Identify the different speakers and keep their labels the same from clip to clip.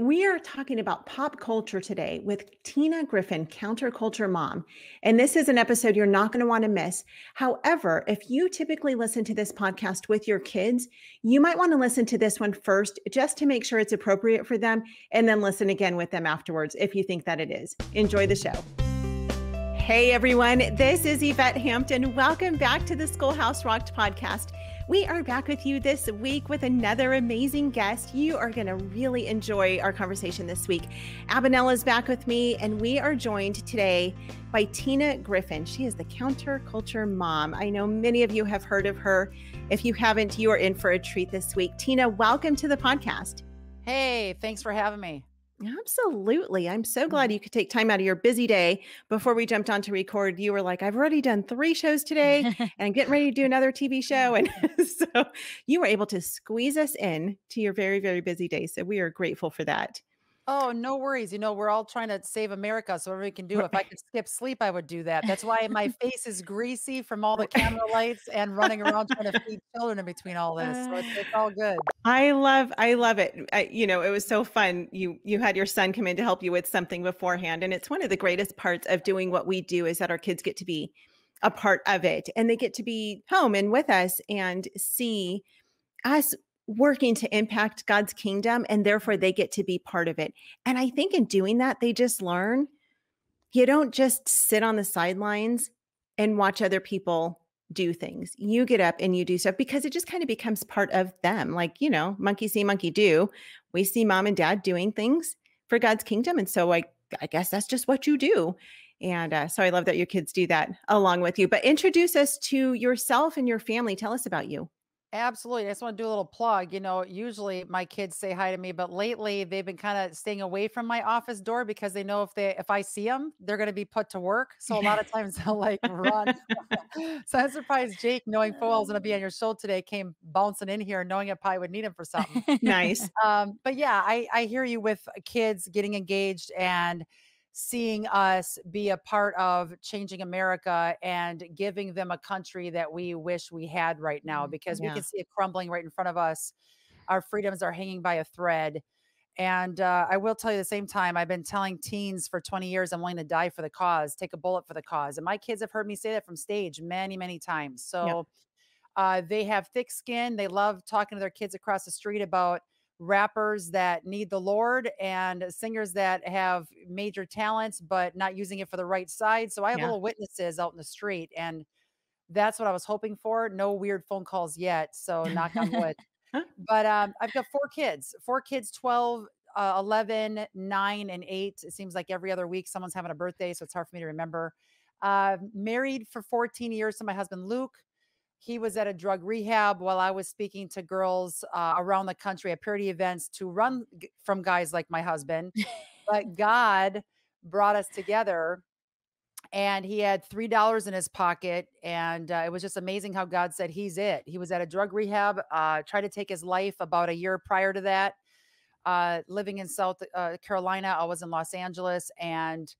Speaker 1: We are talking about pop culture today with Tina Griffin, Counterculture Mom. And this is an episode you're not going to want to miss. However, if you typically listen to this podcast with your kids, you might want to listen to this one first just to make sure it's appropriate for them and then listen again with them afterwards if you think that it is. Enjoy the show. Hey everyone, this is Yvette Hampton. Welcome back to the Schoolhouse Rocked podcast. We are back with you this week with another amazing guest. You are going to really enjoy our conversation this week. Abanella is back with me, and we are joined today by Tina Griffin. She is the counterculture mom. I know many of you have heard of her. If you haven't, you are in for a treat this week. Tina, welcome to the podcast.
Speaker 2: Hey, thanks for having me.
Speaker 1: Absolutely. I'm so glad mm-hmm. you could take time out of your busy day before we jumped on to record. You were like, I've already done three shows today and I'm getting ready to do another TV show. And so you were able to squeeze us in to your very, very busy day. So we are grateful for that.
Speaker 2: Oh, no worries. You know, we're all trying to save America, so whatever we can do. If I could skip sleep, I would do that. That's why my face is greasy from all the camera lights and running around trying to feed children in between all this. So it's, it's all good.
Speaker 1: I love, I love it. I, you know, it was so fun. You you had your son come in to help you with something beforehand, and it's one of the greatest parts of doing what we do is that our kids get to be a part of it, and they get to be home and with us and see us working to impact God's kingdom and therefore they get to be part of it. And I think in doing that, they just learn you don't just sit on the sidelines and watch other people do things. You get up and you do stuff because it just kind of becomes part of them. Like, you know, monkey see, monkey do. We see mom and dad doing things for God's kingdom. And so I, I guess that's just what you do. And uh, so I love that your kids do that along with you. But introduce us to yourself and your family. Tell us about you.
Speaker 2: Absolutely. I just want to do a little plug. You know, usually my kids say hi to me, but lately they've been kind of staying away from my office door because they know if they if I see them, they're going to be put to work. So a lot of times they'll like run. so I'm surprised Jake, knowing Foyle's going to be on your show today, came bouncing in here, knowing I probably would need him for something. nice. Um, but yeah, I I hear you with kids getting engaged and seeing us be a part of changing America and giving them a country that we wish we had right now mm, because yeah. we can see it crumbling right in front of us. Our freedoms are hanging by a thread. And uh, I will tell you the same time, I've been telling teens for 20 years, I'm willing to die for the cause, take a bullet for the cause. And my kids have heard me say that from stage many, many times. So yeah. uh, they have thick skin. They love talking to their kids across the street about rappers that need the Lord and singers that have major talents but not using it for the right side. So I have yeah. little witnesses out in the street, and that's what I was hoping for. No weird phone calls yet. So knock on wood. but um, I've got four kids, four kids, 12, uh, 11, 9, and 8. It seems like every other week someone's having a birthday. So it's hard for me to remember. Uh, married for 14 years to my husband, Luke he was at a drug rehab while I was speaking to girls uh, around the country at purity events to run from guys like my husband. but God brought us together and he had three dollars in his pocket and uh, it was just amazing how god said he's it he was at a drug rehab uh, tried to take his life about a year prior to that uh, living in south uh, carolina i was in los angeles and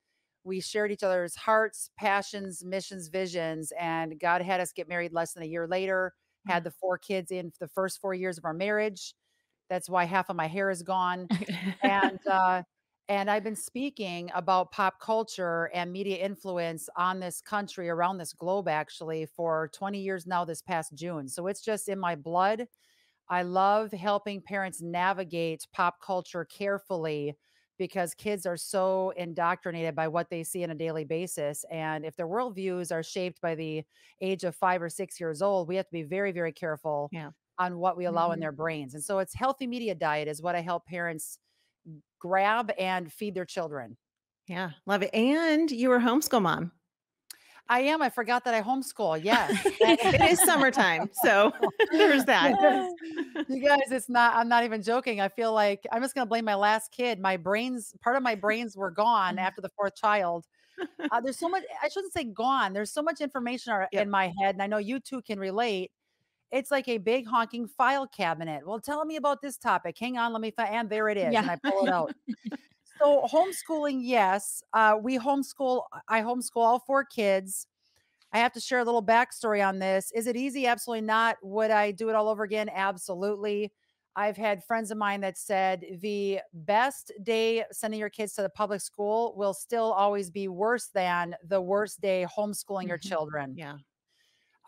Speaker 2: we shared each other's hearts, passions, missions, visions, and God had us get married less than a year later. Had mm. the four kids in the first four years of our marriage. That's why half of my hair is gone. and uh, and I've been speaking about pop culture and media influence on this country, around this globe, actually, for 20 years now. This past June, so it's just in my blood. I love helping parents navigate pop culture carefully because kids are so indoctrinated by what they see on a daily basis. And if their worldviews are shaped by the age of five or six years old, we have to be very, very careful yeah. on what we allow mm-hmm. in their brains. And so it's healthy media diet is what I help parents grab and feed their children.
Speaker 1: Yeah, love it. And you were homeschool mom.
Speaker 2: I am. I forgot that I homeschool. Yes. it is summertime. So there's that. You guys, it's not, I'm not even joking. I feel like I'm just going to blame my last kid. My brains, part of my brains were gone mm-hmm. after the fourth child. Uh, there's so much, I shouldn't say gone. There's so much information are, yep. in my head. And I know you two can relate it's like a big honking file cabinet. Well, tell me about this topic. Hang on, let me find. And there it is. Yeah. And I pull it out so homeschooling, yes. Uh, we homeschool. I homeschool all four kids. I have to share a little backstory on this. Is it easy? Absolutely not. Would I do it all over again? Absolutely. I've had friends of mine that said the best day sending your kids to the public school will still always be worse than the worst day homeschooling mm-hmm. your children. Yeah.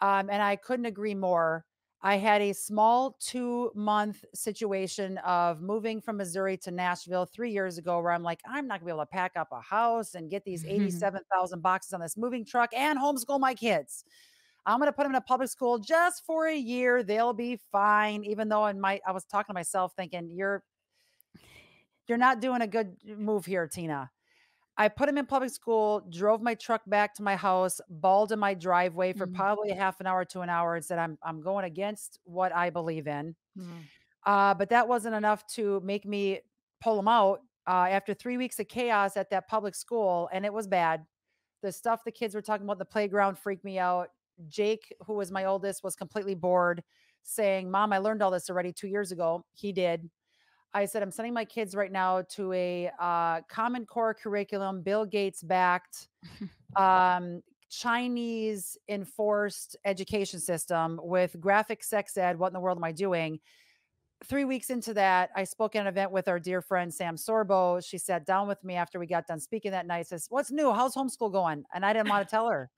Speaker 2: Um, and I couldn't agree more. I had a small two month situation of moving from Missouri to Nashville three years ago, where I'm like, I'm not gonna be able to pack up a house and get these 87,000 boxes on this moving truck and homeschool my kids. I'm gonna put them in a public school just for a year. They'll be fine. Even though in my, I was talking to myself thinking, you're, you're not doing a good move here, Tina. I put him in public school, drove my truck back to my house, bawled in my driveway for mm-hmm. probably half an hour to an hour and said, I'm, I'm going against what I believe in. Mm-hmm. Uh, but that wasn't enough to make me pull him out. Uh, after three weeks of chaos at that public school, and it was bad. The stuff the kids were talking about the playground freaked me out. Jake, who was my oldest, was completely bored, saying, Mom, I learned all this already two years ago. He did. I said, I'm sending my kids right now to a uh, Common Core curriculum, Bill Gates backed, um, Chinese enforced education system with graphic sex ed. What in the world am I doing? three weeks into that, I spoke at an event with our dear friend Sam Sorbo. She sat down with me after we got done speaking that night. Says, "What's new? How's homeschool going?" And I didn't want to tell her.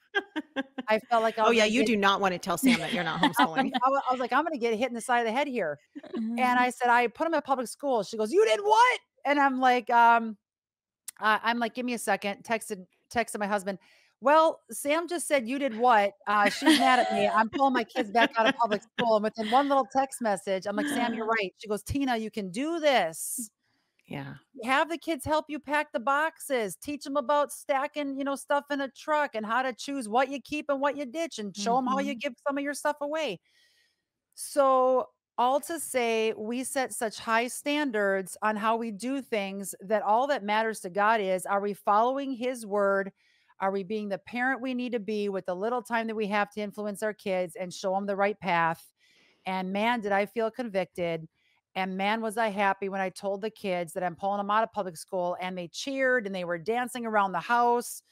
Speaker 2: I felt like, I oh yeah, you hit. do not
Speaker 1: want to tell Sam that you're not homeschooling.
Speaker 2: I, was, like, I'm going to get hit in the side of the head here. And mm-hmm. I said, I put him at public school. She goes, "You did what?" And I'm like, um, uh, I'm like, give me a second. Texted texted my husband well, Sam just said you did what? Uh, she's mad at me. I'm pulling my kids back out of public school. And within one little text message, I'm like, Sam, you're right. She goes, Tina, you can do this. Yeah. Have the kids help you pack the boxes, teach them about stacking, you know, stuff in a truck and how to choose what you keep and what you ditch and show mm-hmm. them how you mm-hmm. give some of your stuff away. So, all to say, we set such high standards on how we do things that all that matters to God is are we following His word? Are we being the parent we need to be with the little time that we have to influence our kids and show them the right path? And man, did I feel convicted. And man, was I happy when I told the kids that I'm pulling them out of public school and they cheered and they were dancing around the house.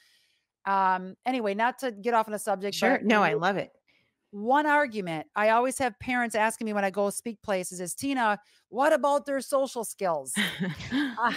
Speaker 2: Um, anyway, not to get off on a subject. Sure. No, I love it. One argument I always have parents asking me when I go speak places is Tina, what about their social skills? uh,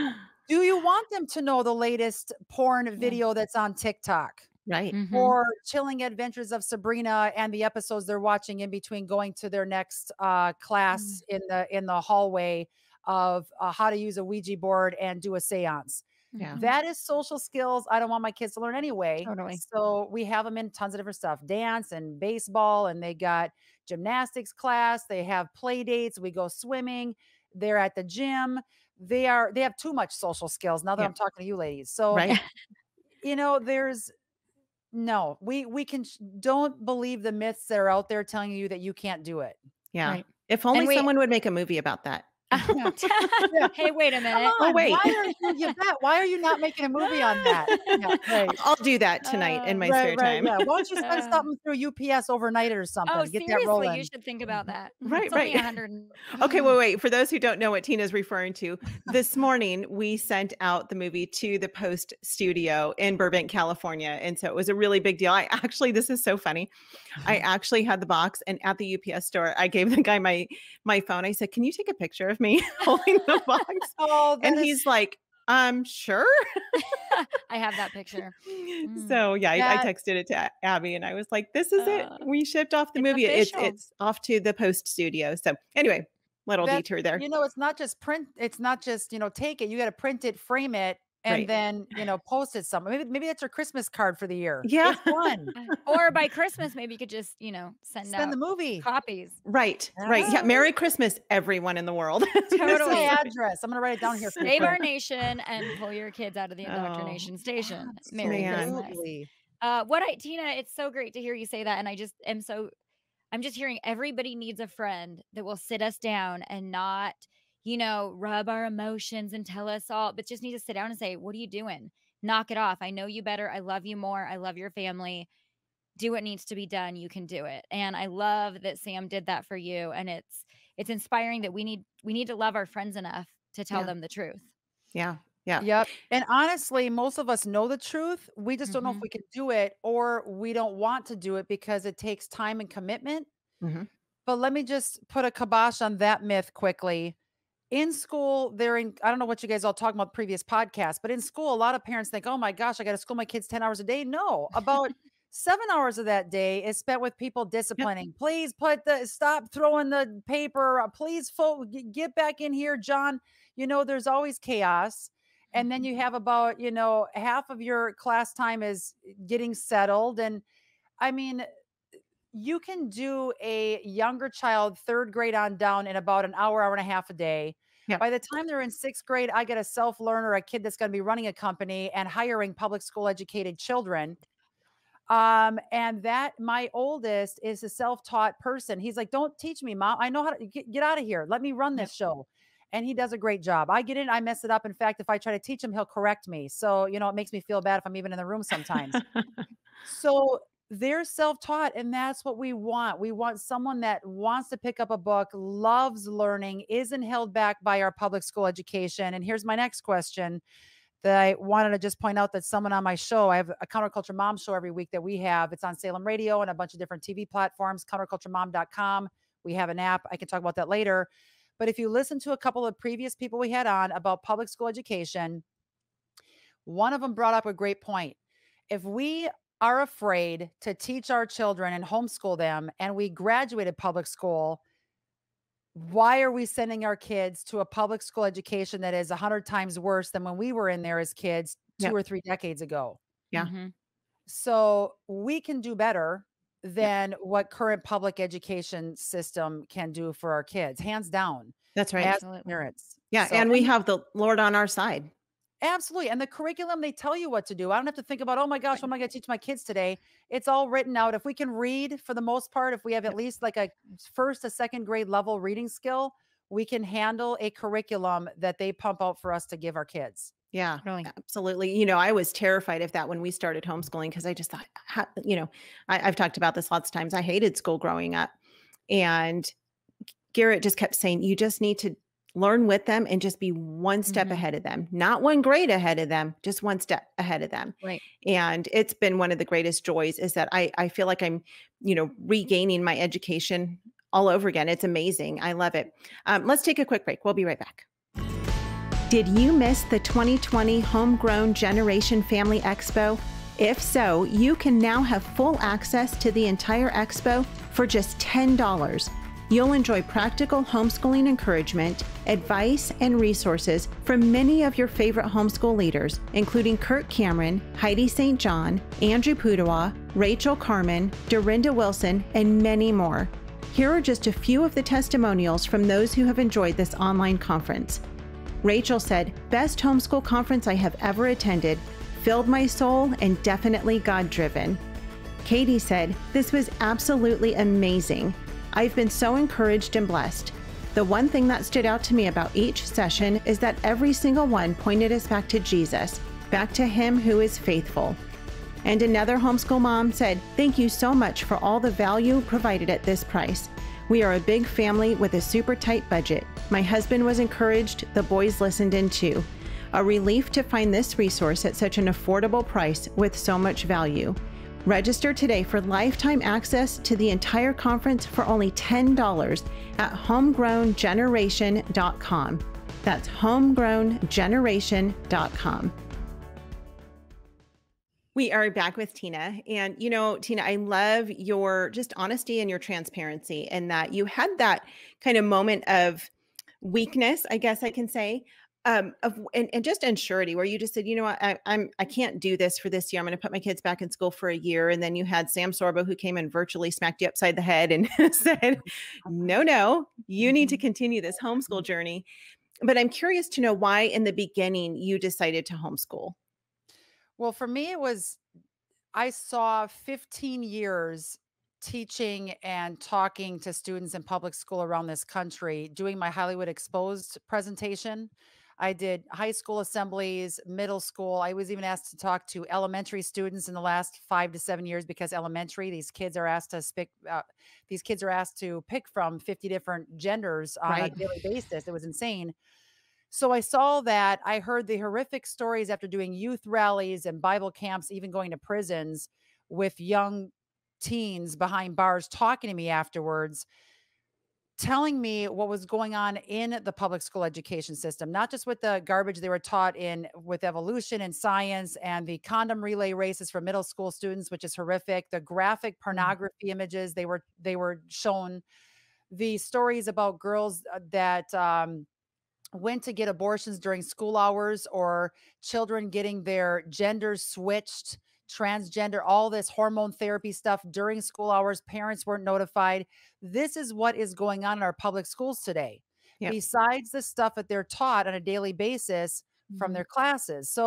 Speaker 2: Do you want them to know the latest porn video that's on TikTok? Right. Mm -hmm. Or chilling adventures of Sabrina and the episodes they're watching in between going to their next uh, class mm -hmm. in the in the hallway of uh, how to use a Ouija board and do a séance. Yeah. That is social skills I don't want my kids to learn anyway. Totally. So we have them in tons of different stuff dance and baseball, and they got gymnastics class. They have play dates. We go swimming. They're at the gym they are they have too much social skills now that yeah. i'm talking to you ladies so right. you know there's no we we can don't believe the myths that are out there telling you that you can't do it
Speaker 1: yeah right. if only we, someone would make a movie about that
Speaker 2: yeah. Hey, wait a minute. On, oh, wait. Why are, you, bet, why are you not making a movie on that? Yeah,
Speaker 1: right. I'll do that tonight uh, in my right, spare time. yeah. Why don't you send uh,
Speaker 2: something through UPS overnight or
Speaker 1: something? Oh, Get seriously, that rolling. you
Speaker 2: should think about that. Right, it's right.
Speaker 1: okay, well, wait. For those who don't know what Tina's referring to, this morning we sent out the movie to the Post Studio in Burbank, California. And so it was a really big deal. I actually, this is so funny. I uh-huh. actually had the box and at the UPS store, I gave the guy my my phone. I said, Can you take a picture of me? me holding the box. oh, and is... he's like, I'm sure.
Speaker 2: I have that picture.
Speaker 1: Mm. So yeah, that... I, I, texted it to Abby and I was like, this is uh, it. We shipped off the it's movie. It's, it's off to the post studio. So anyway, little that, detour there. You
Speaker 2: know, it's not just print, it's not just, you know, take it. You got to print it, frame it, and right. then you know posted some. Maybe maybe that's your Christmas card for the year. Yeah, it's one. Uh, or by Christmas, maybe you could just you know send send out the movie copies. Right, right. Yeah,
Speaker 1: Merry Christmas, everyone in the world.
Speaker 2: Totally address. I'm gonna write it down here. Save our nation and pull your kids out of the oh, indoctrination oh, station. Merry Christmas. Uh, what I Tina, it's so great to hear you say that, and I just am so. I'm just hearing everybody needs a friend that will sit us down and not you know, rub our emotions and tell us all, but just need to sit down and say, what are you doing? Knock it off. I know you better. I love you more. I love your family. Do what needs to be done. You can do it. And I love that Sam did that for you. And it's it's inspiring that we need we need to love our friends enough to tell yeah. them the truth. Yeah. Yeah. Yep. And honestly, most of us know the truth. We just don't know if mm-hmm. we can do it or we don't want to do it because it takes time and commitment. Mm -hmm. But let me just put a kibosh on that myth quickly in school, they're in, I don't know what you guys all talking about previous podcasts, but in school, a lot of parents think, oh my gosh, I got to school my kids 10 hours a day. No, about seven hours of that day is spent with people disciplining. Yep. Please put the stop throwing the paper. Uh, please folks, get back in here, John. You know, there's always chaos. And then mm-hmm. you have about, you know, half of your class time is getting settled. And I mean, you can do a younger child, third grade on down, in about an hour, hour and a half a day. By the time they're in sixth grade, I get a self learner, a kid that's going to be running a company and hiring public school educated children. Um, and that my oldest is a self taught person. He's like, Don't teach me, mom. I know how to get, get out of here. Let me run this show. And he does a great job. I get in, I mess it up. In fact, if I try to teach him, he'll correct me. So, you know, it makes me feel bad if I'm even in the room sometimes. so they're self-taught and that's what we want we want someone that wants to pick up a book loves learning isn't held back by our public school education and here's my next question that i wanted to just point out that someone on my show i have a counterculture mom show every week that we have it's on salem radio and a bunch of different tv platforms counterculturemom.com we have an app i can talk about that later but if you listen to a couple of previous people we had on about public school education one of them brought up a great point if we are afraid to teach our children and homeschool them, and we graduated public school. Why are we sending our kids to a public school education that is 100 times worse than when we were in there as kids two yep. or three decades ago? Yeah. Mm-hmm. So we can do better than yep. what current public education system can do for our kids, hands down. That's right. As parents. Yeah. So, and we have the Lord on our side. Absolutely. And the curriculum, they tell you what to do. I don't have to think about, oh my gosh, what am I going to teach my kids today? It's all written out. If we can read for the most part, if we have at least like a first, a second grade level reading skill, we can handle a curriculum that they pump out for us to give our kids.
Speaker 1: Yeah, really. Absolutely. You know, I was terrified of that when we started homeschooling because I just thought, you know, I, have talked about this lots of times. I hated school growing up. And Garrett just kept saying, you just need to learn with them and just be one step mm-hmm. ahead of them not one grade ahead of them just one step ahead of them right and it's been one of the greatest joys is that i i feel like i'm you know regaining my education all over again it's amazing i love it um, let's take a quick break we'll be right back did you miss the 2020 homegrown generation family expo if so you can now have full access to the entire expo for just $10 You'll enjoy practical homeschooling encouragement, advice, and resources from many of your favorite homeschool leaders, including Kurt Cameron, Heidi St. John, Andrew Poudoua, Rachel Carmen, Dorinda Wilson, and many more. Here are just a few of the testimonials from those who have enjoyed this online conference. Rachel said, Best homeschool conference I have ever attended, filled my soul and definitely God driven. Katie said, This was absolutely amazing. I've been so encouraged and blessed. The one thing that stood out to me about each session is that every single one pointed us back to Jesus, back to Him who is faithful. And another homeschool mom said, Thank you so much for all the value provided at this price. We are a big family with a super tight budget. My husband was encouraged, the boys listened in too. A relief to find this resource at such an affordable price with so much value. Register today for lifetime access to the entire conference for only $10 at homegrowngeneration.com. That's homegrowngeneration.com. We are back with Tina. And, you know, Tina, I love your just honesty and your transparency, and that you had that kind of moment of weakness, I guess I can say, um, of and, and just surety where you just said, you know what, I, I'm I can't do this for this year. I'm going to put my kids back in school for a year, and then you had Sam Sorbo who came and virtually smacked you upside the head and said, no, no, you need to mm-hmm. continue this homeschool journey. But I'm curious to know why in the beginning you decided to homeschool.
Speaker 2: Well, for me, it was I saw 15 years teaching and talking to students in public school around this country, doing my Hollywood Exposed presentation. I did high school assemblies, middle school. I was even asked to talk to elementary students in the last five to seven years because elementary, these kids are asked to pick. Uh, these kids are asked to pick from 50 different genders on right. a daily basis. It was insane. So I saw that. I heard the horrific stories after doing youth rallies and Bible camps, even going to prisons with young teens behind bars talking to me afterwards telling me what was going on in the public school education system, not just with the garbage they were taught in with evolution and science and the condom relay races for middle school students, which is horrific, the graphic mm. pornography images they were they were shown, the stories about girls uh, that um, went to get abortions during school hours or children getting their genders switched transgender, all this hormone therapy stuff during school hours. Parents weren't notified. This is what is going on in our public schools today, yep. besides the stuff that they're taught on a daily basis from mm -hmm. their classes. So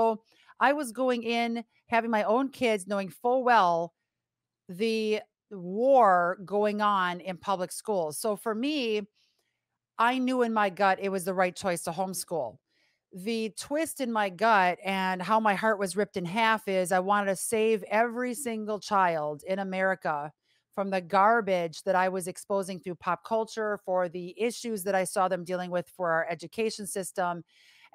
Speaker 2: I was going in, having my own kids, knowing full well the war going on in public schools. So for me, I knew in my gut it was the right choice to homeschool the twist in my gut and how my heart was ripped in half is I wanted to save every single child in America from the garbage that I was exposing through pop culture, for the issues that I saw them dealing with for our education system.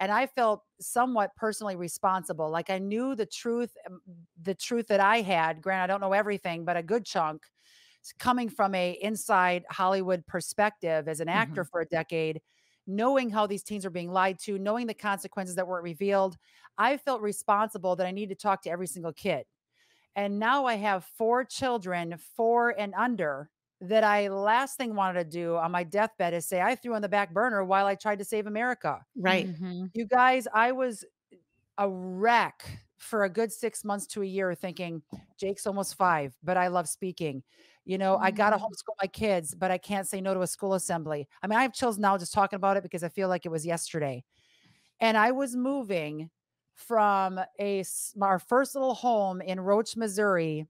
Speaker 2: And I felt somewhat personally responsible. Like I knew the truth, um, the truth that I had. Grant, I don't know everything, but a good chunk coming from a inside Hollywood perspective as an actor mm-hmm. for a decade knowing how these teens are being lied to, knowing the consequences that weren't revealed, I felt responsible that I need to talk to every single kid. And now I have four children, four and under, that I last thing wanted to do on my deathbed is say, I threw on the back burner while I tried to save America. Right. Mm-hmm. You guys, I was a wreck for a good six months to a year thinking, Jake's almost five, but I love speaking. You know, I got to mm. homeschool my kids, but I can't say no to a school assembly. I mean, I have chills now just talking about it because I feel like it was yesterday. And I was moving from a our first little home in Roach, Missouri,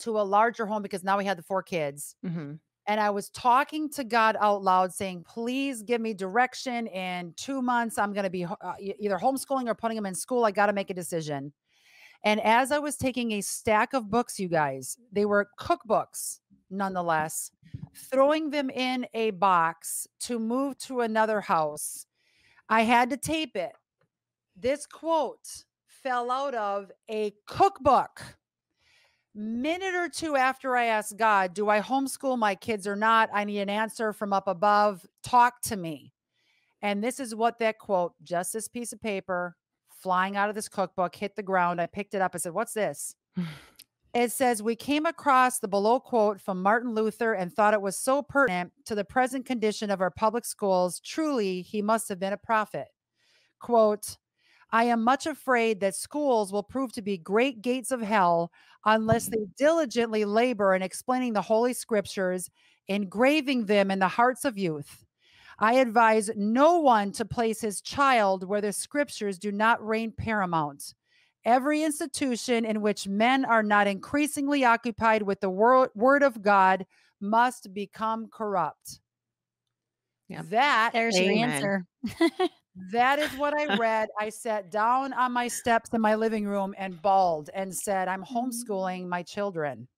Speaker 2: to a larger home because now we had the four kids. Mm -hmm. And I was talking to God out loud, saying, "Please give me direction. In two months, I'm going to be uh, either homeschooling or putting them in school. I got to make a decision." And as I was taking a stack of books, you guys, they were cookbooks nonetheless, throwing them in a box to move to another house. I had to tape it. This quote fell out of a cookbook. Minute or two after I asked God, Do I homeschool my kids or not? I need an answer from up above. Talk to me. And this is what that quote, just this piece of paper, flying out of this cookbook, hit the ground. I picked it up. I said, What's this? It says, We came across the below quote from Martin Luther and thought it was so pertinent to the present condition of our public schools. Truly, he must have been a prophet. Quote, I am much afraid that schools will prove to be great gates of hell unless they mm. diligently labor in explaining the Holy Scriptures, engraving them in the hearts of youth. I advise no one to place his child where the scriptures do not reign paramount. Every institution in which men are not increasingly occupied with the wor- word of God must become corrupt. Yeah. That there's Amen. your answer. that is what I read. I sat down on my steps in my living room and bawled and said, I'm mm-hmm. homeschooling my children.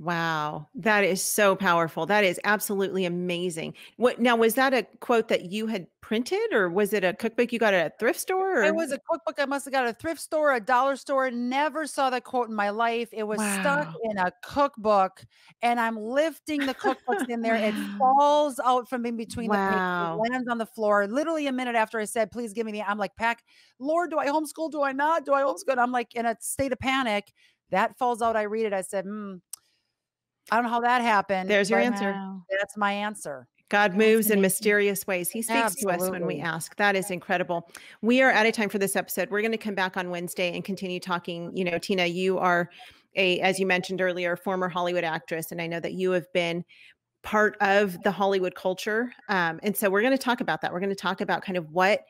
Speaker 1: Wow, that is so powerful. That is absolutely amazing. What now was that a quote that you had printed or was it a cookbook you got at a thrift store? Or? It was a
Speaker 2: cookbook I must have got at a thrift store, a dollar store. Never saw that quote in my life. It was wow. stuck in a cookbook and I'm lifting the cookbooks in there. It falls out from in between wow. the pages, lands on the floor. Literally a minute after I said, please give me the I'm like, pack, Lord, do I homeschool? Do I not? Do I homeschool? I'm like in a state of panic. That falls out. I read it. I said, Hmm. I don't know how that happened. There's your answer. Now. That's my answer.
Speaker 1: God moves in mysterious ways. He speaks Absolutely. to us when we ask. That is incredible. We are out of time for this episode. We're going to come back on Wednesday and continue talking. You know, Tina, you are a, as you mentioned earlier, former Hollywood actress, and I know that you have been part of the Hollywood culture. Um, and so we're going to talk about that. We're going to talk about kind of what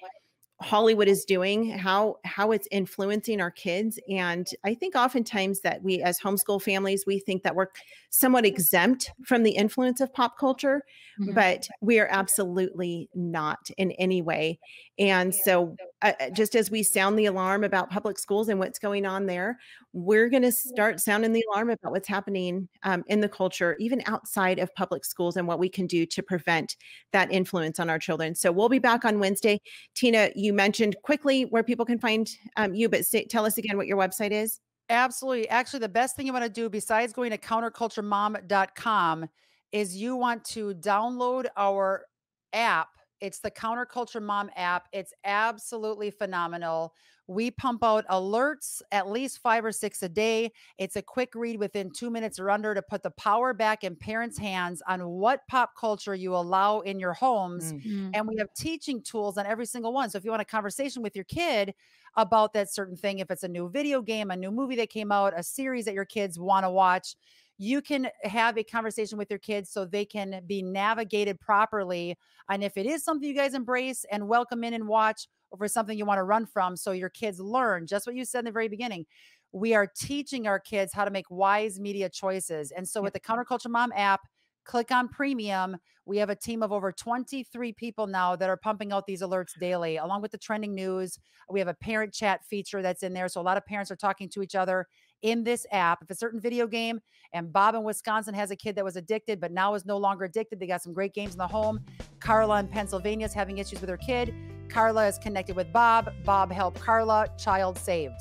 Speaker 1: Hollywood is doing, how how it's influencing our kids. And I think oftentimes that we as homeschool families, we think that we're somewhat exempt from the influence of pop culture, mm -hmm. but we are absolutely not in any way. And so, uh, uh, just as we sound the alarm about public schools and what's going on there, we're going to start sounding the alarm about what's happening um, in the culture, even outside of public schools, and what we can do to prevent that influence on our children. So, we'll be back on Wednesday. Tina, you mentioned quickly
Speaker 2: where people can find um, you, but say, tell us again what your website is. Absolutely. Actually, the best thing you want to do, besides going to counterculturemom.com, is you want to download our app it's the Counterculture Mom app. It's absolutely phenomenal. We pump out alerts at least five or six a day. It's a quick read within two minutes or under to put the power back in parents' hands on what pop culture you allow in your homes. Mm-hmm. And we have teaching tools on every single one. So if you want a conversation with your kid about that certain thing, if it's a new video game, a new movie that came out, a series that your kids want to watch, you can have a conversation with your kids so they can be navigated properly. And if it is something you guys embrace and welcome in and watch, or for something you want to run from, so your kids learn just what you said in the very beginning we are teaching our kids how to make wise media choices. And so, with the Counterculture Mom app, click on premium. We have a team of over 23 people now that are pumping out these alerts daily, along with the trending news. We have a parent chat feature that's in there. So, a lot of parents are talking to each other in this app. If a certain video game and Bob in Wisconsin has a kid that was addicted but now is no longer addicted, they got some great games in the home. Carla in Pennsylvania is having issues with her kid. Carla is connected with Bob. Bob helped Carla. Child saved.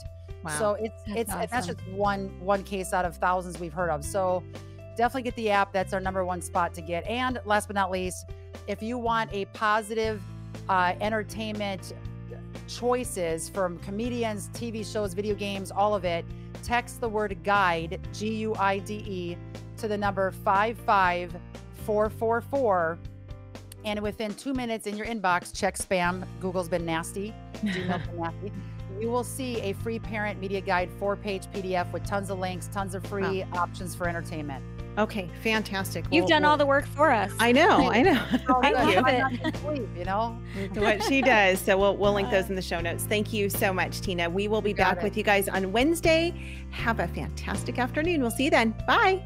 Speaker 2: Wow. So it's that's it's awesome. that's just one one case out of thousands we've heard of. So definitely get the app. That's our number one spot to get. And last but not least, if you want a positive uh, entertainment choices from comedians, TV shows, video games, all of it, text the word guide, G U I D E, to the number 55444. And within two minutes in your inbox, check spam. Google's been nasty. Gmail's been nasty. You will see a free parent media guide four page PDF with tons of links, tons of free wow. options for entertainment.
Speaker 1: Okay, fantastic. You've well, done well, all
Speaker 2: the work for us.
Speaker 1: I know, I know. Thank you.
Speaker 2: It. Sleep, you know what she does.
Speaker 1: So we'll we'll link uh-huh. those in the show notes. Thank you so much, Tina. We will be Got back it. with you guys on Wednesday. Have a fantastic afternoon. We'll see you then. Bye.